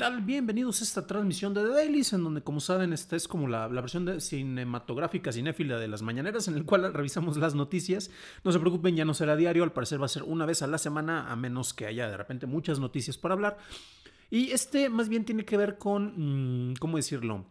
tal? Bienvenidos a esta transmisión de The Dailies, en donde, como saben, esta es como la, versión cinematográfica, cinéfila de las mañaneras, en el cual revisamos las noticias. No se preocupen, ya no será diario, al parecer va a ser una vez a la semana, a menos que haya de repente muchas noticias para hablar. Y este más bien tiene que ver con, mm, ¿cómo decirlo?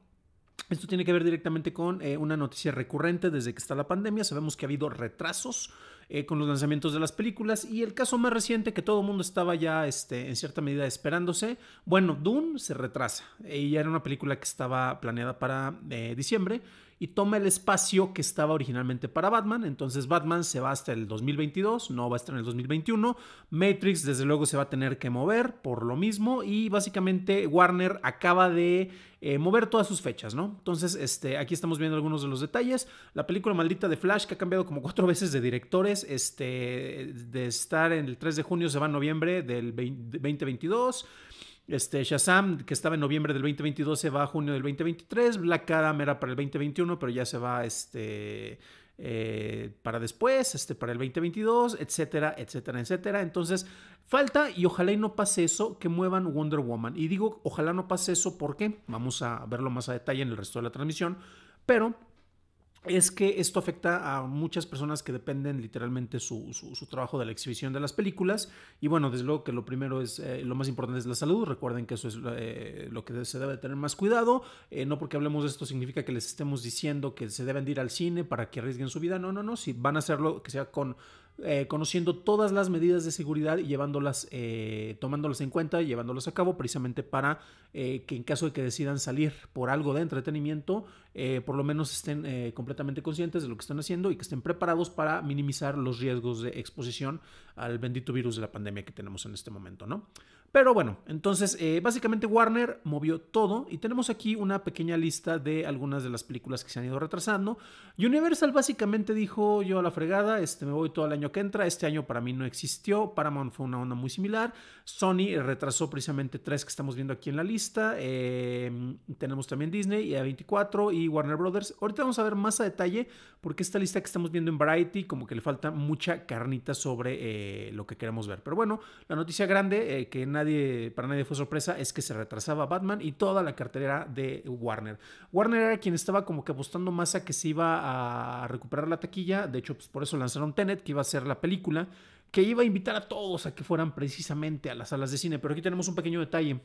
Esto tiene que ver directamente con eh, una noticia recurrente desde que está la pandemia. Sabemos que ha habido retrasos eh, con los lanzamientos de las películas y el caso más reciente que todo el mundo estaba ya este, en cierta medida esperándose, bueno, Dune se retrasa. ya era una película que estaba planeada para eh, diciembre y toma el espacio que estaba originalmente para Batman. Entonces Batman se va hasta el 2022, no va a estar en el 2021. Matrix desde luego se va a tener que mover por lo mismo y básicamente Warner acaba de eh, mover todas sus fechas, ¿no? Entonces, este, aquí estamos viendo algunos de los detalles. La película maldita de Flash, que ha cambiado como cuatro veces de directores, este, de estar en el 3 de junio se va a noviembre del 2022. Este, Shazam, que estaba en noviembre del 2022, se va a junio del 2023. Black Adam era para el 2021, pero ya se va este, eh, para después, este, para el 2022, etcétera, etcétera, etcétera. Entonces, falta y ojalá y no pase eso, que muevan Wonder Woman. Y digo, ojalá no pase eso porque vamos a verlo más a detalle en el resto de la transmisión. Pero es que esto afecta a muchas personas que dependen literalmente su, su, trabajo de la exhibición de las películas. Y bueno, desde luego que lo primero es, eh, lo más importante es la salud. Recuerden que eso es eh, lo que se debe tener más cuidado. Eh, no porque hablemos de esto significa que les estemos diciendo que se deben ir al cine para que arriesguen su vida. No, no, no. Si van a hacerlo, que sea con eh, conociendo todas las medidas de seguridad y llevándolas, eh, tomándolas en cuenta, y llevándolas a cabo precisamente para eh, que en caso de que decidan salir por algo de entretenimiento, por lo menos estén completamente conscientes de lo que están haciendo y que estén preparados para minimizar los riesgos de exposición al bendito virus de la pandemia que tenemos en este momento, ¿no? Pero bueno, entonces eh, básicamente Warner movió todo y tenemos aquí una pequeña lista de algunas de las películas que se han ido retrasando. Universal básicamente dijo yo a la fregada, este, me voy todo el año que entra, este año para mí no existió, Paramount fue una onda muy similar, Sony eh, retrasó precisamente tres que estamos viendo aquí en la lista, em, tenemos también Disney, A24 y Warner Brothers. Ahorita vamos a ver más a detalle porque esta lista que estamos viendo en Variety como que le falta mucha carnita sobre eh, lo que queremos ver. Pero bueno, la noticia grande que para nadie fue sorpresa es que se retrasaba Batman y toda la cartera de Warner. Warner era quien estaba como que apostando más a que se iba a recuperar la taquilla, de hecho pues, por eso lanzaron Tenet, que iba a ser la película, que iba a invitar a todos a que fueran precisamente a las salas de cine, pero aquí tenemos un pequeño detalle.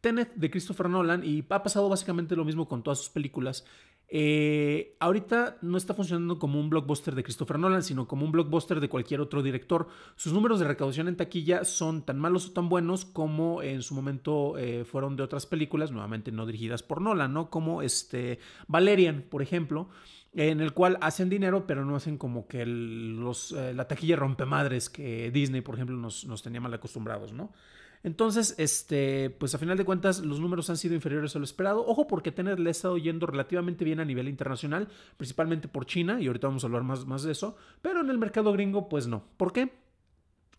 Tenet de Christopher Nolan y ha pasado básicamente lo mismo con todas sus películas, eh, ahorita no está funcionando como un blockbuster de Christopher Nolan, sino como un blockbuster de cualquier otro director. Sus números de recaudación en taquilla son tan malos o tan buenos como en su momento eh, fueron de otras películas, nuevamente no dirigidas por Nolan, ¿no? Como este Valerian, por ejemplo, en el cual hacen dinero, pero no hacen como que los, eh, la taquilla rompe madres que Disney, por ejemplo, nos, nos tenía mal acostumbrados, ¿no? Entonces, este, pues a final de cuentas, los números han sido inferiores a lo esperado. Ojo, porque Tener le ha estado yendo relativamente bien a nivel internacional, principalmente por China, y ahorita vamos a hablar más, más de eso. Pero en el mercado gringo, pues no. ¿Por qué?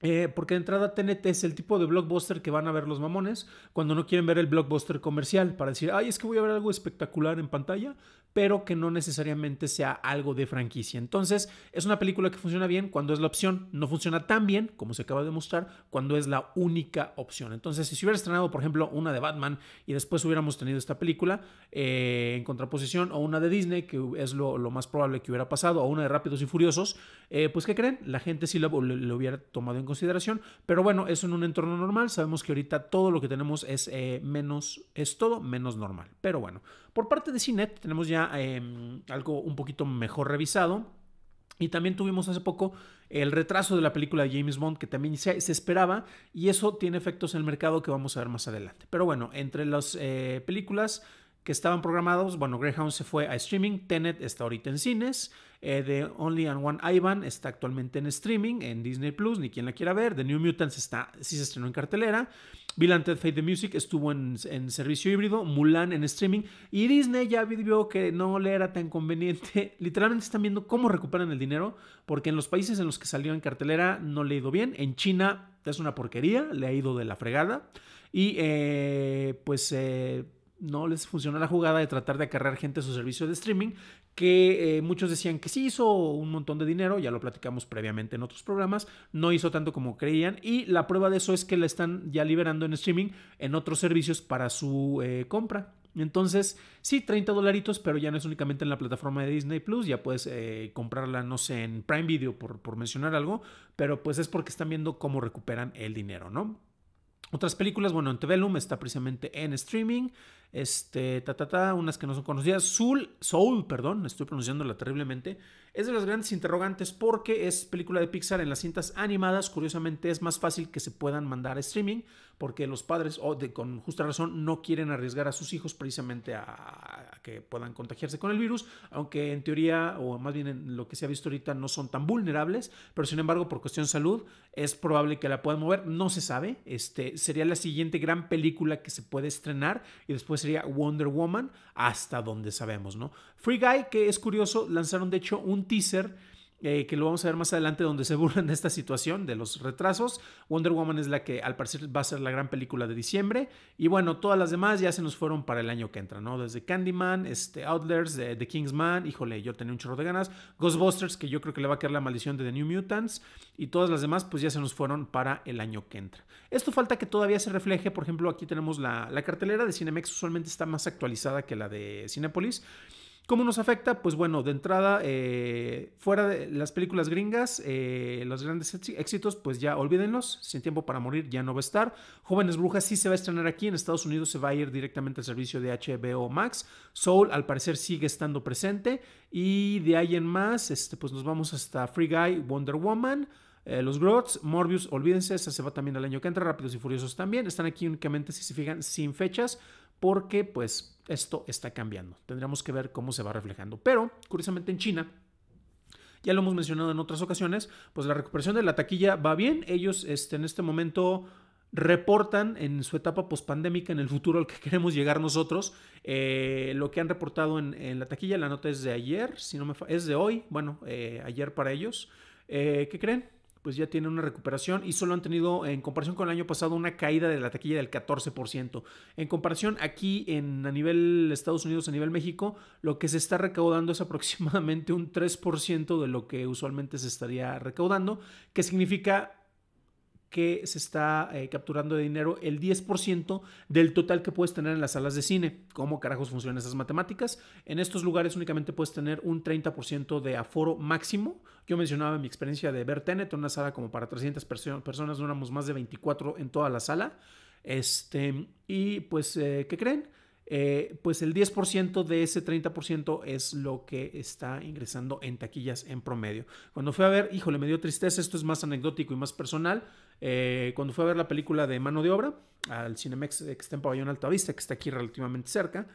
Eh, porque de entrada TNT es el tipo de blockbuster que van a ver los mamones cuando no quieren ver el blockbuster comercial para decir, ay, es que voy a ver algo espectacular en pantalla, pero que no necesariamente sea algo de franquicia. Entonces, es una película que funciona bien cuando es la opción, no funciona tan bien, como se acaba de mostrar, cuando es la única opción. Entonces, si se hubiera estrenado, por ejemplo, una de Batman y después hubiéramos tenido esta película eh, en contraposición, o una de Disney, que es lo, más probable que hubiera pasado, o una de Rápidos y Furiosos, eh, pues, ¿qué creen? La gente sí lo, hubiera tomado en consideración. Pero bueno, eso en un entorno normal. Sabemos que ahorita todo lo que tenemos es eh, menos, es todo menos normal. Pero bueno, por parte de CINET tenemos ya em, algo un poquito mejor revisado. Y también tuvimos hace poco el retraso de la película de James Bond, que también se, esperaba, y eso tiene efectos en el mercado que vamos a ver más adelante. Pero bueno, entre las eh, películas que estaban programados, bueno, Greyhound se fue a streaming, Tenet está ahorita en cines, eh, The Only and One Ivan está actualmente en streaming, en Disney Plus, ni quien la quiera ver, The New Mutants está, sí se estrenó en cartelera, Bill and Ted Fate the Music estuvo en, servicio híbrido, Mulan en streaming, y Disney ya vio que no le era tan conveniente, literalmente están viendo cómo recuperan el dinero, porque en los países en los que salió en cartelera no le ha ido bien, en China es una porquería, le ha ido de la fregada, y eh, pues... Eh, no les funcionó la jugada de tratar de acarrear gente a su servicio de streaming, que eh, muchos decían que sí hizo un montón de dinero, ya lo platicamos previamente en otros programas, no hizo tanto como creían y la prueba de eso es que la están ya liberando en streaming en otros servicios para su eh, compra. Entonces, sí, 30 dolaritos, pero ya no es únicamente en la plataforma de Disney Plus, ya puedes eh, comprarla, no sé, en Prime Video, por, por mencionar algo, pero pues es porque están viendo cómo recuperan el dinero, ¿no? Otras películas, bueno, en está precisamente en streaming este, ta, ta, unas que no son conocidas. Soul, Soul, perdón, estoy pronunciándola terriblemente. Es de las grandes interrogantes porque es película de Pixar en las cintas animadas. Curiosamente es más fácil que se puedan mandar a streaming porque los padres, con justa razón, no quieren arriesgar a sus hijos precisamente a, que puedan contagiarse con el virus, aunque en teoría, o más bien en lo que se ha visto ahorita, no son tan vulnerables, pero sin embargo, por cuestión de salud, es probable que la puedan mover, no se sabe. Este, sería la siguiente gran película que se puede estrenar y después sería Wonder Woman, hasta donde sabemos, ¿no? Free Guy, que es curioso, lanzaron de hecho un teaser eh, que lo vamos a ver más adelante, donde se burlan de esta situación, de los retrasos. Wonder Woman es la que al parecer va a ser la gran película de diciembre. Y bueno, todas las demás ya se nos fueron para el año que entra, ¿no? Desde Candyman, este, eh, The King's Man, Kingsman, híjole, yo tenía un chorro de ganas. Ghostbusters, que yo creo que le va a caer la maldición de The New Mutants. Y todas las demás, pues ya se nos fueron para el año que entra. Esto falta que todavía se refleje, por ejemplo, aquí tenemos la, la cartelera de Cinemex, usualmente está más actualizada que la de Cinepolis. ¿Cómo nos afecta? Pues bueno, de entrada, eh, fuera de las películas gringas, eh, los grandes éxitos, pues ya olvídenlos, Sin Tiempo para Morir ya no va a estar. Jóvenes Brujas sí se va a estrenar aquí, en Estados Unidos se va a ir directamente al servicio de HBO Max. Soul al parecer sigue estando presente y de ahí en más, este, pues nos vamos hasta Free Guy, Wonder Woman. Eh, los Grots, Morbius, olvídense, esa se va también al año que entra, Rápidos y Furiosos también. Están aquí únicamente, si se fijan, sin fechas, porque pues esto está cambiando. Tendríamos que ver cómo se va reflejando. Pero, curiosamente, en China, ya lo hemos mencionado en otras ocasiones, pues la recuperación de la taquilla va bien. Ellos este, en este momento reportan en su etapa pospandémica, en el futuro al que queremos llegar nosotros, eh, lo que han reportado en, la taquilla. La nota es de ayer, si no me es de hoy, bueno, eh, ayer para ellos. Eh, ¿Qué creen? pues ya tiene una recuperación y solo han tenido, en comparación con el año pasado, una caída de la taquilla del 14%. En comparación aquí en, a nivel Estados Unidos, a nivel México, lo que se está recaudando es aproximadamente un 3% de lo que usualmente se estaría recaudando, que significa que se está eh, capturando de dinero el 10% del total que puedes tener en las salas de cine. ¿Cómo carajos funcionan esas matemáticas? En estos lugares únicamente puedes tener un 30% de aforo máximo. Yo mencionaba mi experiencia de ver Tenet, una sala como para 300 personas, no éramos más de 24 en toda la sala. Este, y pues, eh, ¿qué creen? Eh, pues el 10% de ese 30% es lo que está ingresando en taquillas en promedio. Cuando fue a ver, híjole, me dio tristeza, esto es más anecdótico y más personal. Eh, cuando fue a ver la película de Mano de Obra al Cinemex eh, que está en Pabellón Vista, que está aquí relativamente cerca,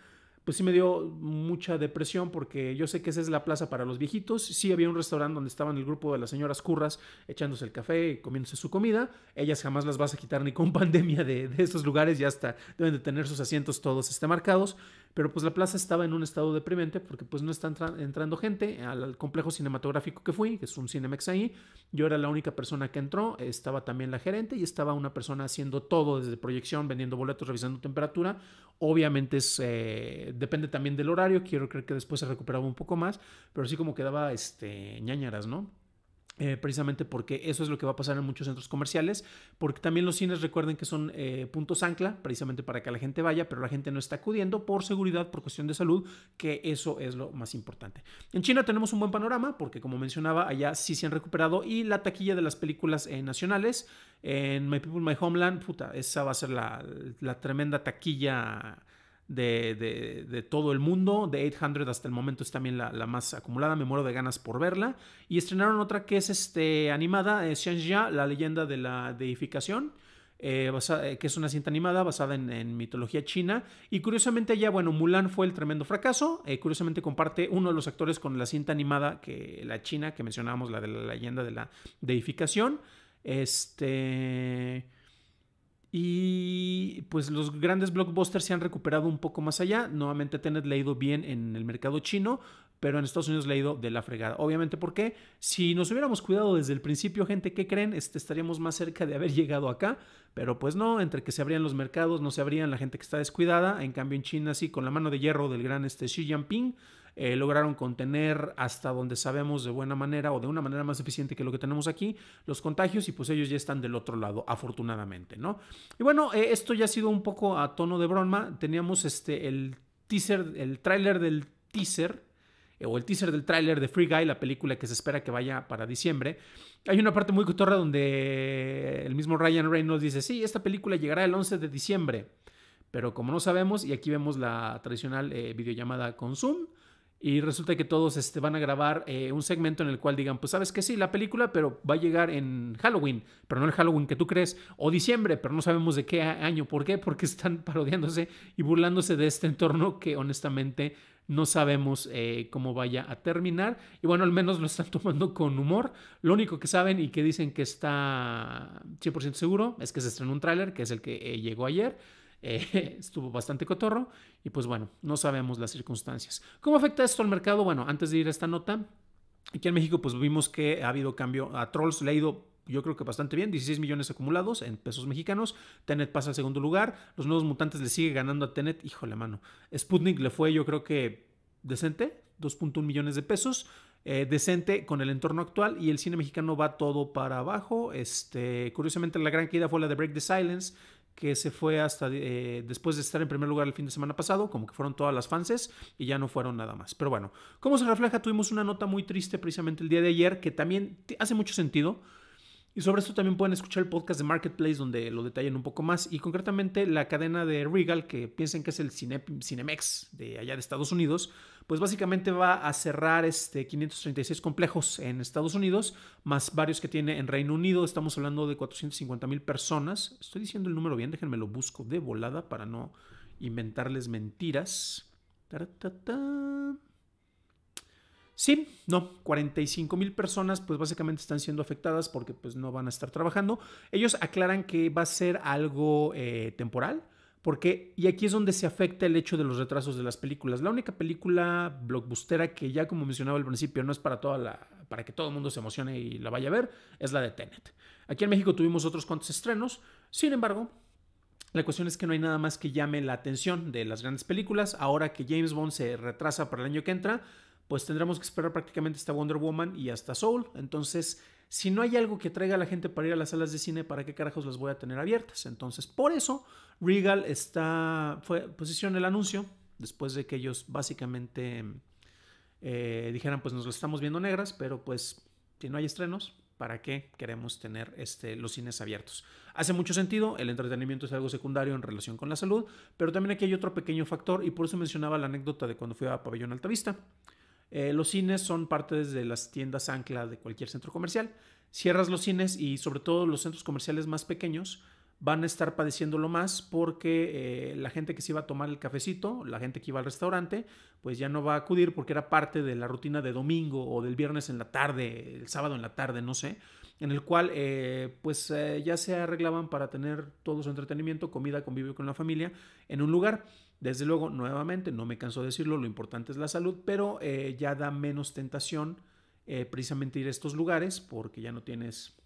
pues sí me dio mucha depresión porque yo sé que esa es la plaza para los viejitos. Sí había un restaurante donde estaban el grupo de las señoras curras echándose el café y comiéndose su comida. Ellas jamás las vas a quitar ni con pandemia de, de estos lugares. Ya hasta deben de tener sus asientos todos este, marcados. Pero pues la plaza estaba en un estado deprimente porque pues no está entrando gente al, complejo cinematográfico que fui, que es un Cinemex ahí. Yo era la única persona que entró, estaba también la gerente y estaba una persona haciendo todo desde proyección, vendiendo boletos, revisando temperatura. Obviamente es, eh, depende también del horario, quiero creer que después se recuperaba un poco más, pero sí como quedaba este, ñañaras, ¿no? Eh, precisamente porque eso es lo que va a pasar en muchos centros comerciales, porque también los cines recuerden que son eh, puntos ancla, precisamente para que la gente vaya, pero la gente no está acudiendo por seguridad, por cuestión de salud, que eso es lo más importante. En China tenemos un buen panorama, porque como mencionaba, allá sí se han recuperado y la taquilla de las películas eh, nacionales en My People, My Homeland, puta, esa va a ser la, la tremenda taquilla de, todo el mundo. de 800 hasta el momento es también la, más acumulada. Me muero de ganas por verla. Y estrenaron otra que es este, animada, Xiang la leyenda de la deificación. Eh, eh, que es una cinta animada basada en, mitología china. Y curiosamente ya, bueno, Mulan fue el tremendo fracaso. Eh, curiosamente comparte uno de los actores con la cinta animada, que la china, que mencionábamos, la de la leyenda de la deificación. Este... Y pues los grandes blockbusters se han recuperado un poco más allá. Nuevamente Tened leído bien en el mercado chino, pero en Estados Unidos leído de la fregada. Obviamente porque si nos hubiéramos cuidado desde el principio, gente, ¿qué creen? Este, estaríamos más cerca de haber llegado acá, pero pues no, entre que se abrían los mercados, no se abrían la gente que está descuidada. En cambio en China sí, con la mano de hierro del gran este, Xi Jinping, eh, lograron contener hasta donde sabemos de buena manera o de una manera más eficiente que lo que tenemos aquí los contagios y pues ellos ya están del otro lado, afortunadamente, ¿no? Y bueno, eh, esto ya ha sido un poco a tono de broma, teníamos este, el teaser, el tráiler del teaser, eh, o el teaser del tráiler de Free Guy, la película que se espera que vaya para diciembre. Hay una parte muy cotorra donde el mismo Ryan Reynolds dice, sí, esta película llegará el 11 de diciembre. Pero como no sabemos, y aquí vemos la tradicional videollamada con Zoom, y resulta que todos este, van a grabar eh, un segmento en el cual digan, pues sabes que sí, la película, pero va a llegar en Halloween, pero no el Halloween que tú crees, o diciembre, pero no sabemos de qué año. ¿Por qué? Porque están parodiándose y burlándose de este entorno que honestamente no sabemos eh, cómo vaya a terminar. Y bueno, al menos lo están tomando con humor. Lo único que saben y que dicen que está 100% seguro es que se estrenó un tráiler, que es el que eh, llegó ayer. Eh, estuvo bastante cotorro y pues bueno, no sabemos las circunstancias. ¿Cómo afecta esto al mercado? Bueno, antes de ir a esta nota, aquí en México pues vimos que ha habido cambio a Trolls, le ha ido yo creo que bastante bien, 16 millones acumulados en pesos mexicanos, Tenet pasa al segundo lugar, los nuevos mutantes le sigue ganando a Tenet, híjole mano, Sputnik le fue yo creo que decente, 2.1 millones de pesos, eh, decente con el entorno actual y el cine mexicano va todo para abajo. Este, curiosamente, la gran caída fue la de Break the Silence, que se fue hasta eh, después de estar en primer lugar el fin de semana pasado, como que fueron todas las fanses y ya no fueron nada más. Pero bueno, como se refleja, tuvimos una nota muy triste precisamente el día de ayer que también hace mucho sentido. Y sobre esto también pueden escuchar el podcast de Marketplace donde lo detallan un poco más y concretamente la cadena de Regal, que piensen que es el Cine, Cinemex de allá de Estados Unidos, pues básicamente va a cerrar este 536 complejos en Estados Unidos, más varios que tiene en Reino Unido. Estamos hablando de 450 mil personas. Estoy diciendo el número bien, déjenme lo busco de volada para no inventarles mentiras. Sí, no, 45 mil personas pues básicamente están siendo afectadas porque pues no van a estar trabajando. Ellos aclaran que va a ser algo eh, temporal porque, y aquí es donde se afecta el hecho de los retrasos de las películas. La única película blockbustera que ya como mencionaba al principio no es para, toda la, para que todo el mundo se emocione y la vaya a ver, es la de Tenet. Aquí en México tuvimos otros cuantos estrenos, sin embargo, la cuestión es que no hay nada más que llame la atención de las grandes películas. Ahora que James Bond se retrasa para el año que entra, pues tendremos que esperar prácticamente hasta Wonder Woman y hasta Soul. Entonces, si no hay algo que traiga a la gente para ir a las salas de cine, ¿para qué carajos las voy a tener abiertas? Entonces, por eso Regal está, fue, posición el anuncio, después de que ellos básicamente eh, dijeran, pues nos lo estamos viendo negras, pero pues si no hay estrenos, ¿para qué queremos tener este, los cines abiertos? Hace mucho sentido, el entretenimiento es algo secundario en relación con la salud, pero también aquí hay otro pequeño factor y por eso mencionaba la anécdota de cuando fui a Pabellón Altavista. Eh, los cines son parte de las tiendas ancla de cualquier centro comercial. Cierras los cines y sobre todo los centros comerciales más pequeños van a estar padeciéndolo más porque eh, la gente que se iba a tomar el cafecito, la gente que iba al restaurante, pues ya no va a acudir porque era parte de la rutina de domingo o del viernes en la tarde, el sábado en la tarde, no sé en el cual eh, pues eh, ya se arreglaban para tener todo su entretenimiento, comida, convivio con la familia en un lugar. Desde luego, nuevamente, no me canso de decirlo, lo importante es la salud, pero eh, ya da menos tentación precisamente ir a estos lugares porque ya no tienes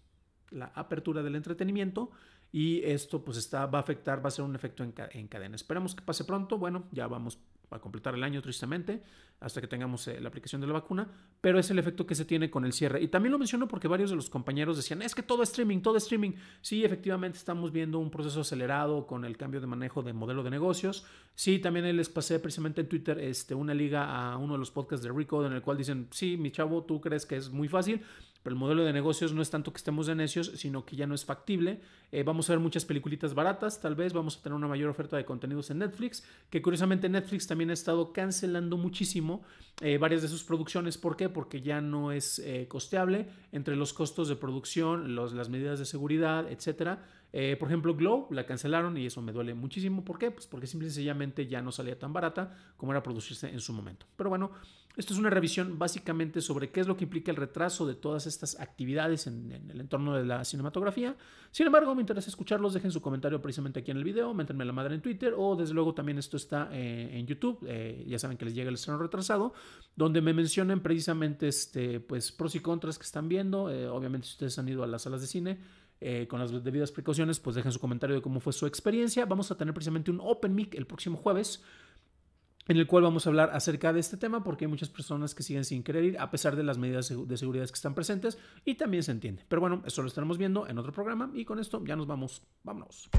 la apertura del entretenimiento y esto pues está, va a afectar, va a ser un efecto en cadena. Esperamos que pase pronto, bueno, ya vamos va a completar el año tristemente, hasta que tengamos eh, la aplicación de la vacuna, pero es el efecto que se tiene con el cierre. Y también lo menciono porque varios de los compañeros decían, es que todo streaming, todo streaming. Sí, efectivamente estamos viendo un proceso acelerado con el cambio de manejo de modelo de negocios. Sí, también les pasé precisamente en Twitter este, una liga a uno de los podcasts de Rico en el cual dicen, sí, mi chavo, tú crees que es muy fácil, pero el modelo de negocios no es tanto que estemos de necios, sino que ya no es factible eh, vamos a ver muchas peliculitas baratas, tal vez vamos a tener una mayor oferta de contenidos en Netflix, que curiosamente Netflix también ha estado cancelando muchísimo eh, varias de sus producciones. ¿Por qué? Porque ya no es eh, costeable entre los costos de producción, las medidas de seguridad, etcétera. por ejemplo, Glow la cancelaron y eso me duele muchísimo. ¿Por qué? Pues porque simple y sencillamente ya no salía tan barata como era producirse en su momento. Pero bueno, esto es una revisión básicamente sobre qué es lo que implica el retraso de todas estas actividades en el entorno de la cinematografía. Sin embargo, interesa escucharlos, dejen su comentario precisamente aquí en el video, méntenme la madre en Twitter o desde luego también esto está eh, en YouTube, eh, ya saben que les llega el estreno retrasado, donde me mencionen precisamente este, pues, pros y contras que están viendo, eh, obviamente si ustedes han ido a las salas de cine. con las debidas precauciones, pues dejen su comentario de cómo fue su experiencia. Vamos a tener precisamente un Open Mic el próximo jueves en el cual vamos a hablar acerca de este tema porque hay muchas personas que siguen sin querer ir a pesar de las medidas de seguridad que están presentes y también se entiende. Pero bueno, eso lo estaremos viendo en otro programa y con esto ya nos vamos. Vámonos.